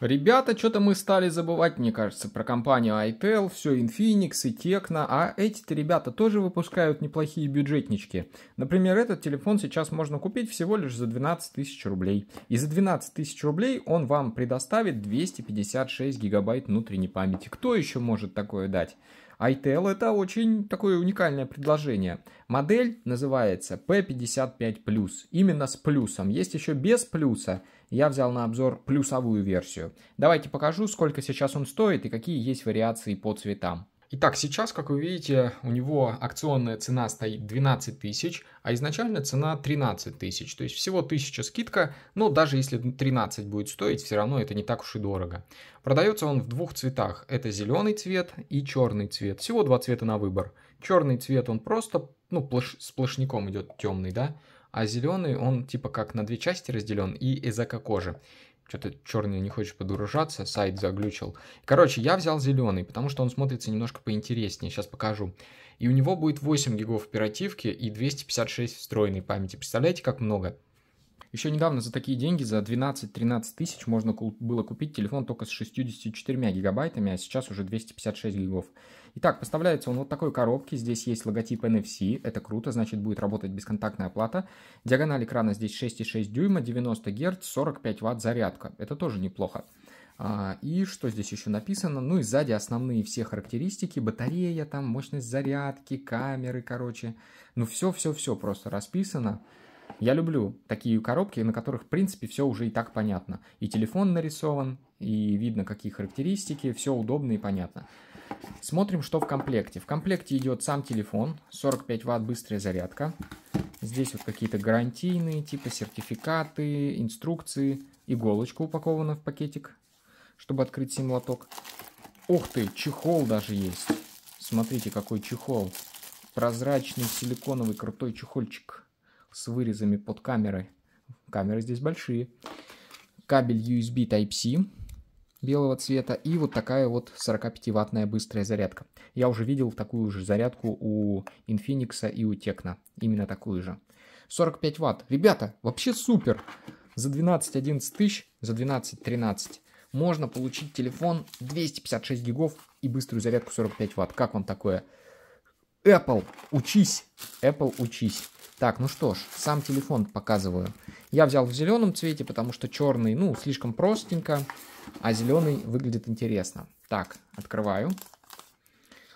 Ребята, что-то мы стали забывать, мне кажется, про компанию ITEL, все Infinix и Tecno, а эти-то ребята тоже выпускают неплохие бюджетнички. Например, этот телефон сейчас можно купить всего лишь за 12 тысяч рублей. И за 12 тысяч рублей он вам предоставит 256 гигабайт внутренней памяти. Кто еще может такое дать? ITL это очень такое уникальное предложение. Модель называется P55+, именно с плюсом. Есть еще без плюса – я взял на обзор плюсовую версию. Давайте покажу, сколько сейчас он стоит и какие есть вариации по цветам. Итак, сейчас, как вы видите, у него акционная цена стоит 12 тысяч, а изначально цена 13 тысяч. То есть всего 1000 скидка, но даже если 13 будет стоить, все равно это не так уж и дорого. Продается он в двух цветах. Это зеленый цвет и черный цвет. Всего два цвета на выбор. Черный цвет он просто, ну, сплошником идет темный, да а зеленый он типа как на две части разделен и эзока кожи. Что-то черный не хочет подружаться сайт заглючил. Короче, я взял зеленый, потому что он смотрится немножко поинтереснее, сейчас покажу. И у него будет 8 гигов оперативки и 256 встроенной памяти. Представляете, как много? Еще недавно за такие деньги, за 12-13 тысяч можно было купить телефон только с 64 гигабайтами, а сейчас уже 256 гигов. Итак, поставляется он вот такой коробки. здесь есть логотип NFC, это круто, значит будет работать бесконтактная оплата. Диагональ экрана здесь 6,6 дюйма, 90 Гц, 45 Вт зарядка, это тоже неплохо. А, и что здесь еще написано? Ну и сзади основные все характеристики. Батарея там, мощность зарядки, камеры, короче. Ну все-все-все просто расписано. Я люблю такие коробки, на которых, в принципе, все уже и так понятно. И телефон нарисован, и видно, какие характеристики, все удобно и понятно. Смотрим, что в комплекте. В комплекте идет сам телефон, 45 ватт быстрая зарядка. Здесь вот какие-то гарантийные, типа сертификаты, инструкции. Иголочка упакована в пакетик, чтобы открыть сим Ух ты, чехол даже есть. Смотрите, какой чехол. Прозрачный силиконовый крутой чехольчик с вырезами под камеры. Камеры здесь большие. Кабель USB Type-C белого цвета и вот такая вот 45-ваттная быстрая зарядка. Я уже видел такую же зарядку у Infinix и у Tecno, именно такую же. 45 ватт. Ребята, вообще супер! За 12-11 тысяч, за 12-13 можно получить телефон 256 гигов и быструю зарядку 45 ватт. Как вам такое? Apple, учись! Apple, учись! Так, ну что ж, сам телефон показываю. Я взял в зеленом цвете, потому что черный, ну, слишком простенько, а зеленый выглядит интересно. Так, открываю.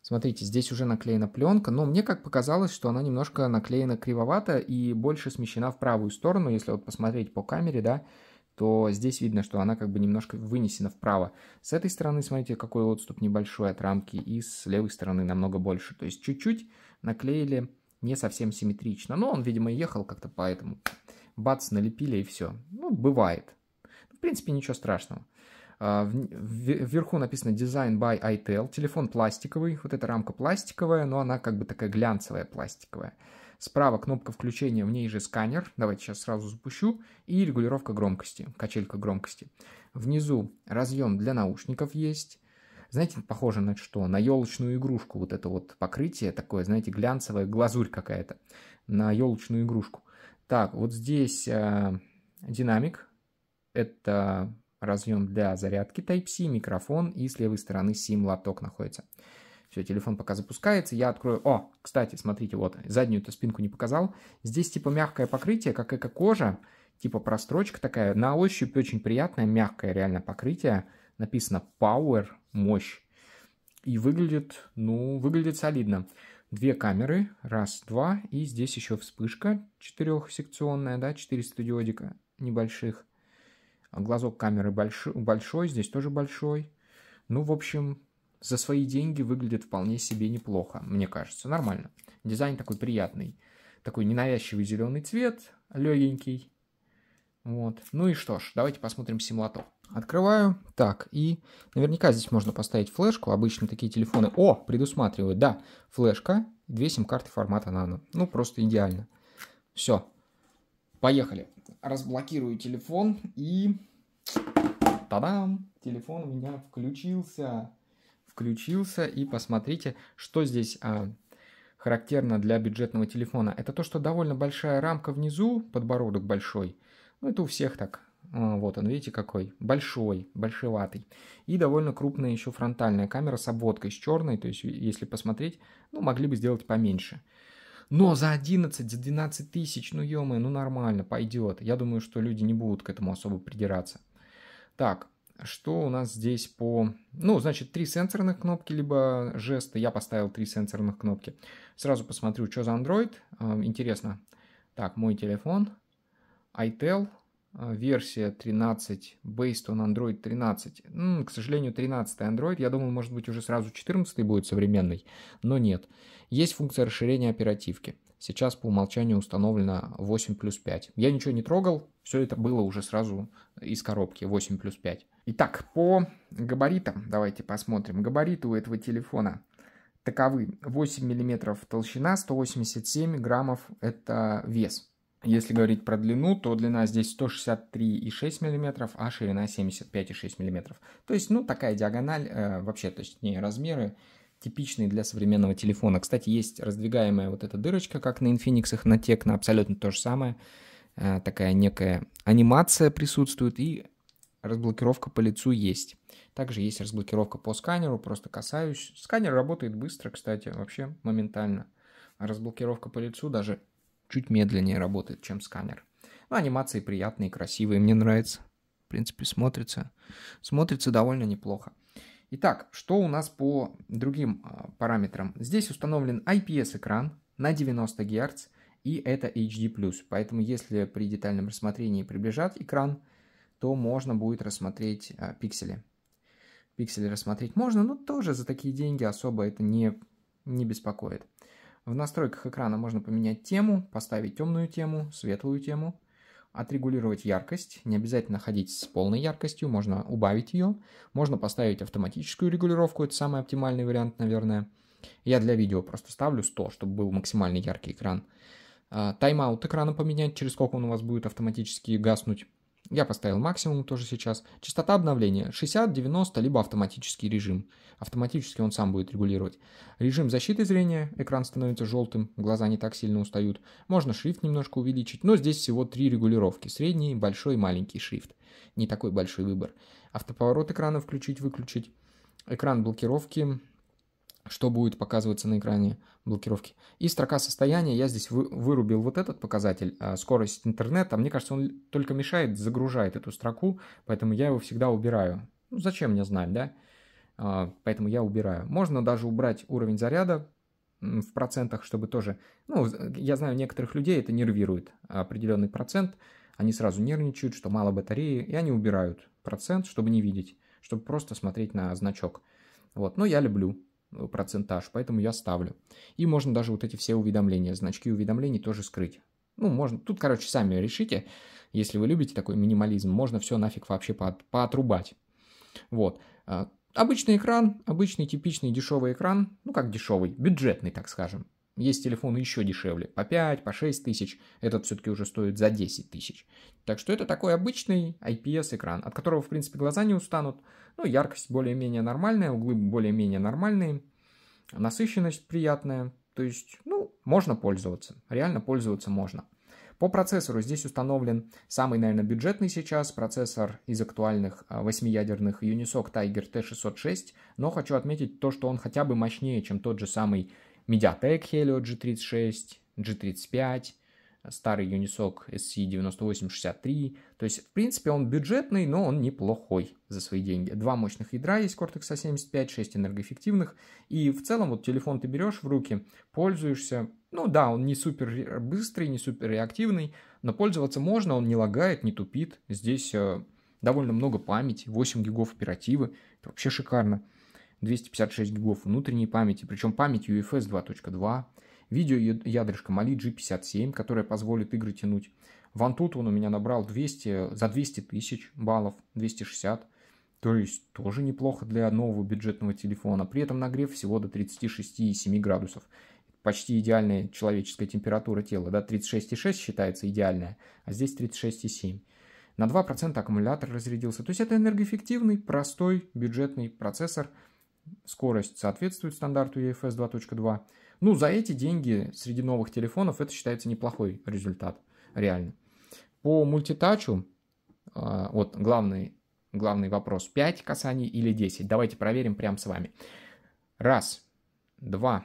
Смотрите, здесь уже наклеена пленка, но мне как показалось, что она немножко наклеена кривовато и больше смещена в правую сторону. Если вот посмотреть по камере, да, то здесь видно, что она как бы немножко вынесена вправо. С этой стороны, смотрите, какой отступ небольшой от рамки, и с левой стороны намного больше. То есть чуть-чуть наклеили не совсем симметрично. Но он, видимо, ехал как-то поэтому. Бац, налепили и все. Ну, бывает. В принципе, ничего страшного. А, вверху написано Design by ITEL. Телефон пластиковый. Вот эта рамка пластиковая, но она как бы такая глянцевая пластиковая. Справа кнопка включения, в ней же сканер. Давайте сейчас сразу запущу. И регулировка громкости, качелька громкости. Внизу разъем для наушников есть знаете, похоже на что? На елочную игрушку вот это вот покрытие такое, знаете, глянцевая глазурь какая-то на елочную игрушку. Так, вот здесь э, динамик. Это разъем для зарядки Type-C, микрофон и с левой стороны SIM-лоток находится. Все, телефон пока запускается, я открою... О, кстати, смотрите, вот, заднюю-то спинку не показал. Здесь типа мягкое покрытие, как эко-кожа, типа прострочка такая. На ощупь очень приятное, мягкое реально покрытие написано Power, мощь. И выглядит, ну, выглядит солидно. Две камеры, раз, два, и здесь еще вспышка четырехсекционная, да, 400 диодика небольших. А глазок камеры большой, большой, здесь тоже большой. Ну, в общем, за свои деньги выглядит вполне себе неплохо, мне кажется, нормально. Дизайн такой приятный, такой ненавязчивый зеленый цвет, легенький. Вот. Ну и что ж, давайте посмотрим симулатор. Открываю. Так, и наверняка здесь можно поставить флешку. Обычно такие телефоны... О, предусматривают, да, флешка, две сим-карты формата нано. Ну, просто идеально. Все, поехали. Разблокирую телефон и... Та-дам! Телефон у меня включился. Включился, и посмотрите, что здесь а, характерно для бюджетного телефона. Это то, что довольно большая рамка внизу, подбородок большой. Ну, это у всех так а, вот он, видите какой? Большой, большеватый. И довольно крупная еще фронтальная камера с обводкой, с черной. То есть, если посмотреть, ну, могли бы сделать поменьше. Но за 11, за 12 тысяч, ну, ё ну, нормально, пойдет. Я думаю, что люди не будут к этому особо придираться. Так, что у нас здесь по... Ну, значит, три сенсорных кнопки, либо жесты. Я поставил три сенсорных кнопки. Сразу посмотрю, что за Android. Эм, интересно. Так, мой телефон. iTel. А, версия 13, based on Android 13. М -м, к сожалению, 13 Android, я думал может быть, уже сразу 14 будет современный, но нет. Есть функция расширения оперативки. Сейчас по умолчанию установлено 8 плюс 5. Я ничего не трогал, все это было уже сразу из коробки 8 плюс 5. Итак, по габаритам давайте посмотрим. Габариты у этого телефона таковы. 8 мм толщина, 187 граммов это вес. Если говорить про длину, то длина здесь 163,6 мм, а ширина 75,6 мм. То есть, ну, такая диагональ, э, вообще, точнее, размеры типичные для современного телефона. Кстати, есть раздвигаемая вот эта дырочка, как на Infinix, на Tecno, абсолютно то же самое. Э, такая некая анимация присутствует и разблокировка по лицу есть. Также есть разблокировка по сканеру, просто касаюсь. Сканер работает быстро, кстати, вообще моментально. А разблокировка по лицу даже чуть медленнее работает, чем сканер. Но ну, анимации приятные, красивые, мне нравится. В принципе, смотрится, смотрится довольно неплохо. Итак, что у нас по другим а, параметрам? Здесь установлен IPS-экран на 90 Гц, и это HD+. Поэтому если при детальном рассмотрении приближать экран, то можно будет рассмотреть а, пиксели. Пиксели рассмотреть можно, но тоже за такие деньги особо это не, не беспокоит. В настройках экрана можно поменять тему, поставить темную тему, светлую тему, отрегулировать яркость. Не обязательно ходить с полной яркостью, можно убавить ее. Можно поставить автоматическую регулировку, это самый оптимальный вариант, наверное. Я для видео просто ставлю 100, чтобы был максимально яркий экран. А, тайм-аут экрана поменять, через сколько он у вас будет автоматически гаснуть. Я поставил максимум тоже сейчас. Частота обновления 60, 90, либо автоматический режим. Автоматически он сам будет регулировать. Режим защиты зрения. Экран становится желтым, глаза не так сильно устают. Можно шрифт немножко увеличить, но здесь всего три регулировки. Средний, большой маленький шрифт. Не такой большой выбор. Автоповорот экрана включить-выключить. Экран блокировки что будет показываться на экране блокировки. И строка состояния, я здесь вы, вырубил вот этот показатель, а, скорость интернета. Мне кажется, он только мешает, загружает эту строку, поэтому я его всегда убираю. Ну, зачем мне знать, да? А, поэтому я убираю. Можно даже убрать уровень заряда в процентах, чтобы тоже... Ну, я знаю, некоторых людей это нервирует. Определенный процент, они сразу нервничают, что мало батареи, и они убирают процент, чтобы не видеть, чтобы просто смотреть на значок. Вот, но ну, я люблю Э, процентаж, поэтому я ставлю. И можно даже вот эти все уведомления, значки уведомлений тоже скрыть. Ну, можно, тут, короче, сами решите, если вы любите такой минимализм, можно все нафиг вообще под, поотрубать. Вот. А, обычный экран, обычный типичный дешевый экран, ну как дешевый, бюджетный, так скажем. Есть телефоны еще дешевле, по 5, по 6 тысяч, этот все-таки уже стоит за 10 тысяч. Так что это такой обычный IPS-экран, от которого, в принципе, глаза не устанут. Ну, яркость более-менее нормальная, углы более-менее нормальные, насыщенность приятная. То есть, ну, можно пользоваться, реально пользоваться можно. По процессору здесь установлен самый, наверное, бюджетный сейчас процессор из актуальных а, восьмиядерных Unisoc Tiger T606, но хочу отметить то, что он хотя бы мощнее, чем тот же самый Mediatek Helio G36, G35, старый Unisoc SC9863. E То есть, в принципе, он бюджетный, но он неплохой за свои деньги. Два мощных ядра есть Cortex A75, 6 энергоэффективных. И в целом, вот телефон ты берешь в руки, пользуешься. Ну да, он не супер быстрый, не супер реактивный, но пользоваться можно, он не лагает, не тупит. Здесь э, довольно много памяти, 8 гигов оперативы. Это вообще шикарно. 256 гигов внутренней памяти, причем память UFS 2.2, видео ядрышко Mali G57, которая позволит игры тянуть. Ван тут он у меня набрал 200, за 200 тысяч баллов, 260, то есть тоже неплохо для нового бюджетного телефона, при этом нагрев всего до 36,7 градусов. Почти идеальная человеческая температура тела, да, 36,6 считается идеальная, а здесь 36,7 на 2% аккумулятор разрядился. То есть это энергоэффективный, простой, бюджетный процессор – скорость соответствует стандарту EFS 2.2. Ну, за эти деньги среди новых телефонов это считается неплохой результат, реально. По мультитачу, а, вот главный, главный вопрос, 5 касаний или 10? Давайте проверим прямо с вами. Раз, два,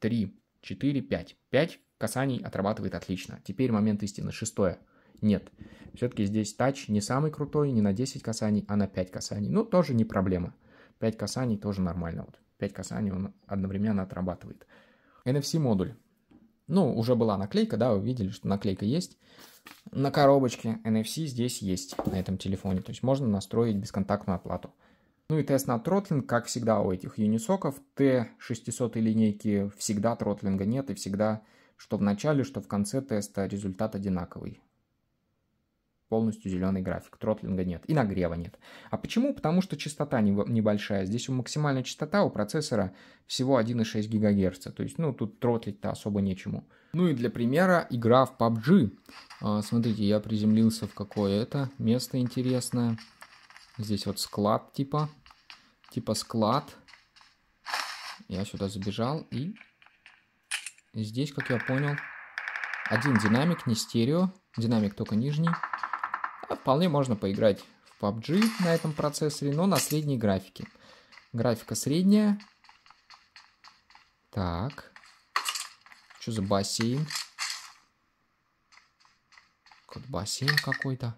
три, четыре, пять. Пять касаний отрабатывает отлично. Теперь момент истины, шестое. Нет. Все-таки здесь тач не самый крутой, не на 10 касаний, а на 5 касаний. Ну, тоже не проблема. 5 касаний тоже нормально. Вот 5 касаний он одновременно отрабатывает. NFC модуль. Ну, уже была наклейка, да, вы видели, что наклейка есть. На коробочке NFC здесь есть на этом телефоне. То есть можно настроить бесконтактную оплату. Ну и тест на тротлинг, как всегда у этих юнисоков, Т600 линейки всегда тротлинга нет и всегда что в начале, что в конце теста результат одинаковый полностью зеленый график, тротлинга нет и нагрева нет. А почему? Потому что частота небольшая. Здесь у максимальная частота у процессора всего 1,6 ГГц, то есть, ну, тут тротлить-то особо нечему. Ну и для примера игра в PUBG. А, смотрите, я приземлился в какое то место интересное. Здесь вот склад типа, типа склад. Я сюда забежал и здесь, как я понял, один динамик, не стерео, динамик только нижний вполне можно поиграть в PUBG на этом процессоре, но на средней графике. Графика средняя. Так. Что за бассейн? Тут бассейн какой-то.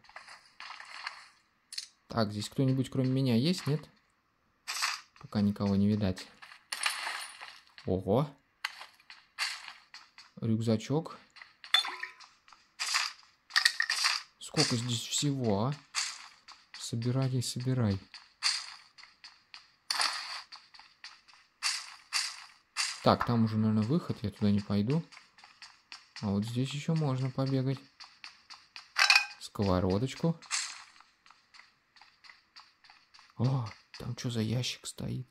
Так, здесь кто-нибудь кроме меня есть, нет? Пока никого не видать. Ого. Рюкзачок. сколько здесь всего, а? Собирай и собирай. Так, там уже, наверное, выход, я туда не пойду. А вот здесь еще можно побегать. Сковородочку. О, там что за ящик стоит?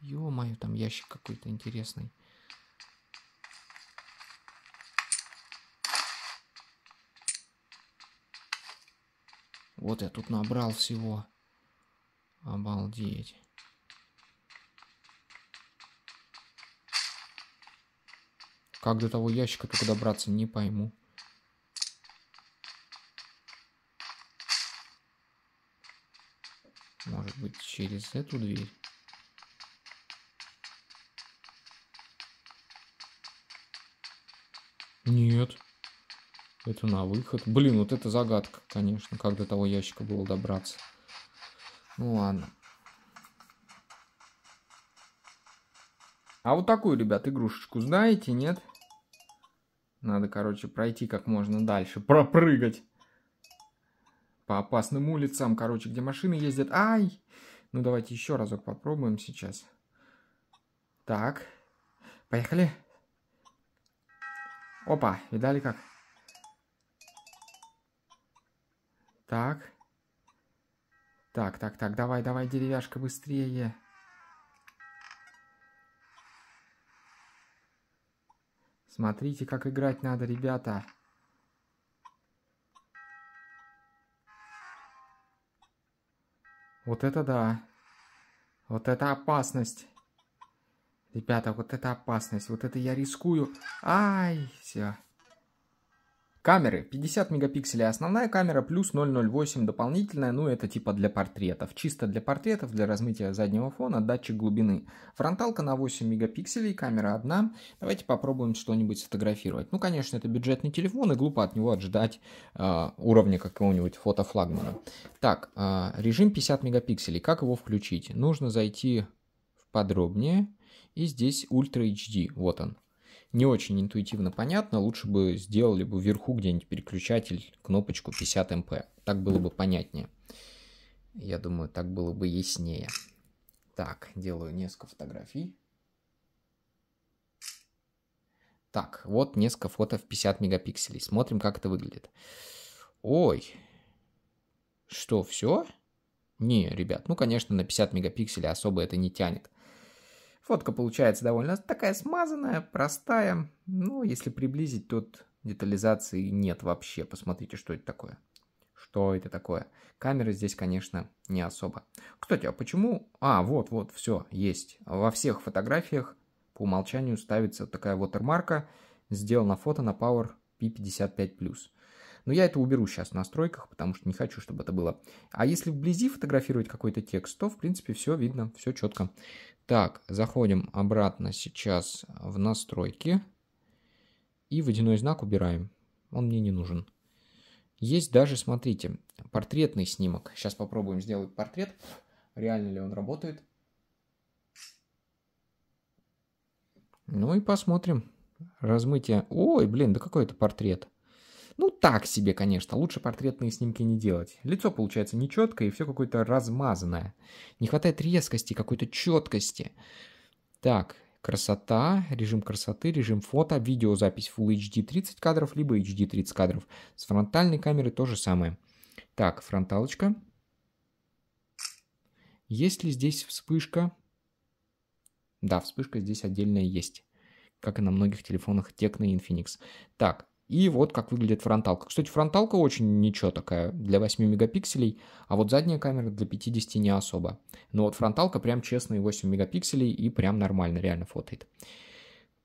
Ё-моё, там ящик какой-то интересный. Вот я тут набрал всего. Обалдеть. Как до того ящика только добраться, не пойму. Может быть, через эту дверь? Это на выход. Блин, вот это загадка, конечно, как до того ящика было добраться. Ну ладно. А вот такую, ребят, игрушечку знаете, нет? Надо, короче, пройти как можно дальше, пропрыгать. По опасным улицам, короче, где машины ездят. Ай! Ну, давайте еще разок попробуем сейчас. Так. Поехали. Опа, видали как? Так. Так, так, так, давай, давай, деревяшка, быстрее. Смотрите, как играть надо, ребята. Вот это да. Вот это опасность. Ребята, вот это опасность. Вот это я рискую. Ай, все. Камеры 50 мегапикселей основная камера плюс 008 дополнительная, ну это типа для портретов. Чисто для портретов, для размытия заднего фона, датчик глубины. Фронталка на 8 мегапикселей, камера одна. Давайте попробуем что-нибудь сфотографировать. Ну конечно это бюджетный телефон и глупо от него ожидать э, уровня какого-нибудь фотофлагмана. Так, э, режим 50 мегапикселей, как его включить? Нужно зайти в подробнее и здесь Ultra HD, вот он не очень интуитивно понятно, лучше бы сделали бы вверху где-нибудь переключатель, кнопочку 50 МП. Так было бы понятнее. Я думаю, так было бы яснее. Так, делаю несколько фотографий. Так, вот несколько фото в 50 мегапикселей. Смотрим, как это выглядит. Ой, что, все? Не, ребят, ну, конечно, на 50 мегапикселей особо это не тянет. Фотка получается довольно такая смазанная, простая. Ну, если приблизить, тут детализации нет вообще. Посмотрите, что это такое. Что это такое? Камеры здесь, конечно, не особо. Кстати, а почему... А, вот-вот, все, есть. Во всех фотографиях по умолчанию ставится такая вотермарка. Сделано фото на Power P55+. Но я это уберу сейчас в настройках, потому что не хочу, чтобы это было. А если вблизи фотографировать какой-то текст, то, в принципе, все видно, все четко. Так, заходим обратно сейчас в настройки. И водяной знак убираем. Он мне не нужен. Есть даже, смотрите, портретный снимок. Сейчас попробуем сделать портрет. Реально ли он работает? Ну и посмотрим. Размытие. Ой, блин, да какой это портрет. Ну, так себе, конечно, лучше портретные снимки не делать. Лицо получается нечеткое и все какое-то размазанное. Не хватает резкости, какой-то четкости. Так, красота, режим красоты, режим фото, видеозапись Full HD 30 кадров, либо HD 30 кадров. С фронтальной камеры то же самое. Так, фронталочка. Есть ли здесь вспышка? Да, вспышка здесь отдельная есть, как и на многих телефонах Tecno и Infinix. Так, и вот как выглядит фронталка. Кстати, фронталка очень ничего такая для 8 мегапикселей, а вот задняя камера для 50 не особо. Но вот фронталка прям честные 8 мегапикселей и прям нормально, реально фотает.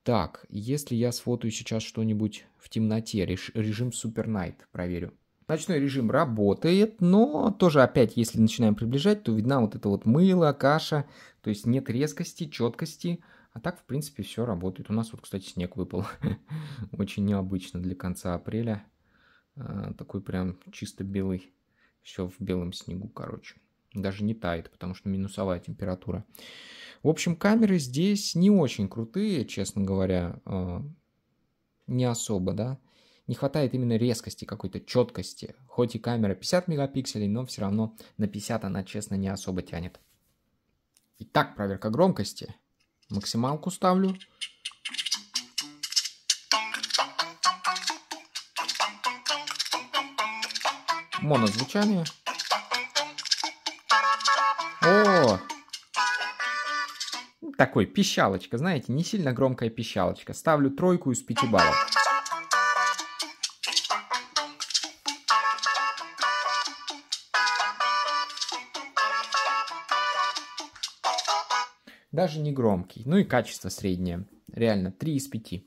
Так, если я сфотаю сейчас что-нибудь в темноте, режим Super Night проверю. Ночной режим работает, но тоже опять, если начинаем приближать, то видна вот это вот мыло, каша, то есть нет резкости, четкости, а так, в принципе, все работает. У нас вот, кстати, снег выпал. Очень необычно для конца апреля. А, такой прям чисто белый. Все в белом снегу, короче. Даже не тает, потому что минусовая температура. В общем, камеры здесь не очень крутые, честно говоря. А, не особо, да. Не хватает именно резкости, какой-то четкости. Хоть и камера 50 мегапикселей, но все равно на 50 она, честно, не особо тянет. Итак, проверка громкости. Максималку ставлю. Монозвучание. О! Такой, пищалочка, знаете, не сильно громкая пищалочка. Ставлю тройку из пяти баллов. даже не громкий. Ну и качество среднее. Реально, 3 из 5.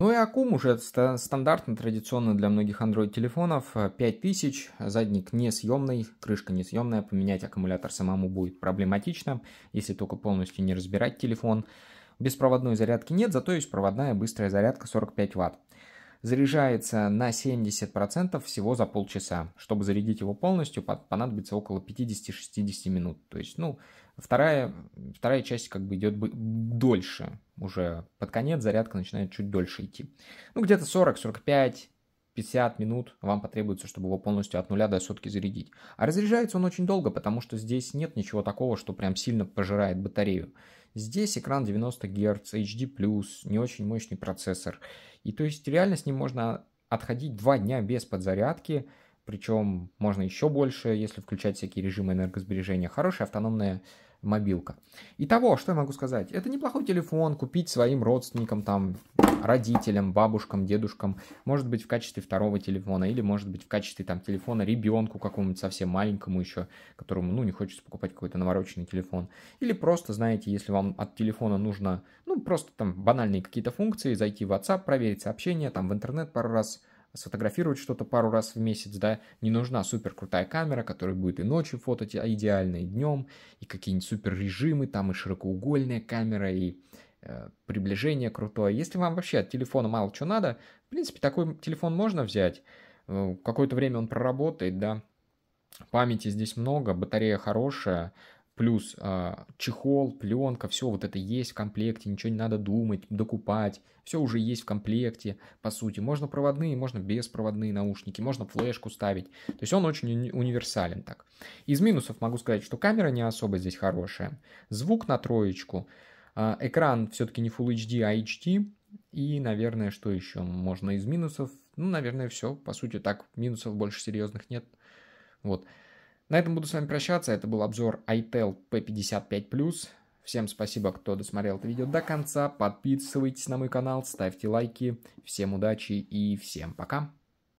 Ну и аккум уже стандартно, традиционно для многих Android телефонов. 5000, задник несъемный, крышка несъемная, поменять аккумулятор самому будет проблематично, если только полностью не разбирать телефон. Беспроводной зарядки нет, зато есть проводная быстрая зарядка 45 Вт. Заряжается на 70% всего за полчаса. Чтобы зарядить его полностью, понадобится около 50-60 минут. То есть, ну, Вторая, вторая часть как бы идет дольше уже под конец, зарядка начинает чуть дольше идти. Ну, где-то 40, 45, 50 минут вам потребуется, чтобы его полностью от нуля до сотки зарядить. А разряжается он очень долго, потому что здесь нет ничего такого, что прям сильно пожирает батарею. Здесь экран 90 Гц, HD+, не очень мощный процессор. И то есть реально с ним можно отходить два дня без подзарядки, причем можно еще больше, если включать всякие режимы энергосбережения. Хорошая автономная мобилка. Итого, что я могу сказать? Это неплохой телефон, купить своим родственникам, там, родителям, бабушкам, дедушкам, может быть, в качестве второго телефона, или, может быть, в качестве, там, телефона ребенку какому-нибудь совсем маленькому еще, которому, ну, не хочется покупать какой-то навороченный телефон. Или просто, знаете, если вам от телефона нужно, ну, просто там банальные какие-то функции, зайти в WhatsApp, проверить сообщения, там, в интернет пару раз сфотографировать что-то пару раз в месяц, да, не нужна супер крутая камера, которая будет и ночью фототь, а идеально и днем, и какие-нибудь супер режимы, там и широкоугольная камера, и э, приближение крутое. Если вам вообще от телефона мало чего надо, в принципе, такой телефон можно взять. Э, какое-то время он проработает, да. Памяти здесь много, батарея хорошая, плюс э, чехол, пленка, все вот это есть в комплекте, ничего не надо думать, докупать, все уже есть в комплекте, по сути. Можно проводные, можно беспроводные наушники, можно флешку ставить, то есть он очень уни универсален так. Из минусов могу сказать, что камера не особо здесь хорошая, звук на троечку, э, экран все-таки не Full HD, а HD, и, наверное, что еще можно из минусов? Ну, наверное, все, по сути так, минусов больше серьезных нет, вот. Вот. На этом буду с вами прощаться. Это был обзор ITEL P55+. Всем спасибо, кто досмотрел это видео до конца. Подписывайтесь на мой канал, ставьте лайки. Всем удачи и всем пока.